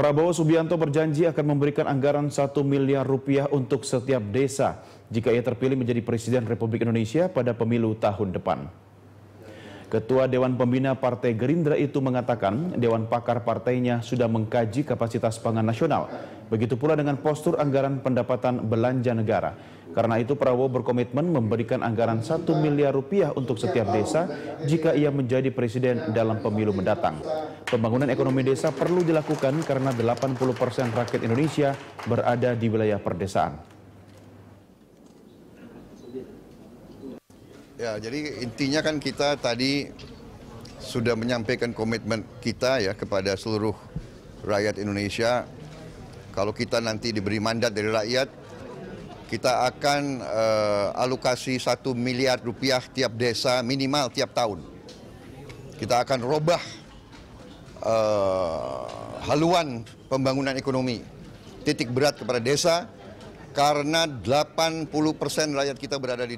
Prabowo Subianto berjanji akan memberikan anggaran 1 miliar rupiah untuk setiap desa jika ia terpilih menjadi Presiden Republik Indonesia pada pemilu tahun depan. Ketua Dewan Pembina Partai Gerindra itu mengatakan Dewan Pakar partainya sudah mengkaji kapasitas pangan nasional. Begitu pula dengan postur anggaran pendapatan belanja negara. Karena itu Prabowo berkomitmen memberikan anggaran 1 miliar rupiah untuk setiap desa jika ia menjadi presiden dalam pemilu mendatang. Pembangunan ekonomi desa perlu dilakukan karena 80% rakyat Indonesia berada di wilayah perdesaan. Ya, jadi intinya kan kita tadi sudah menyampaikan komitmen kita ya kepada seluruh rakyat Indonesia. Kalau kita nanti diberi mandat dari rakyat, kita akan uh, alokasi satu miliar rupiah tiap desa minimal tiap tahun. Kita akan robah uh, haluan pembangunan ekonomi, titik berat kepada desa, karena 80 persen rakyat kita berada di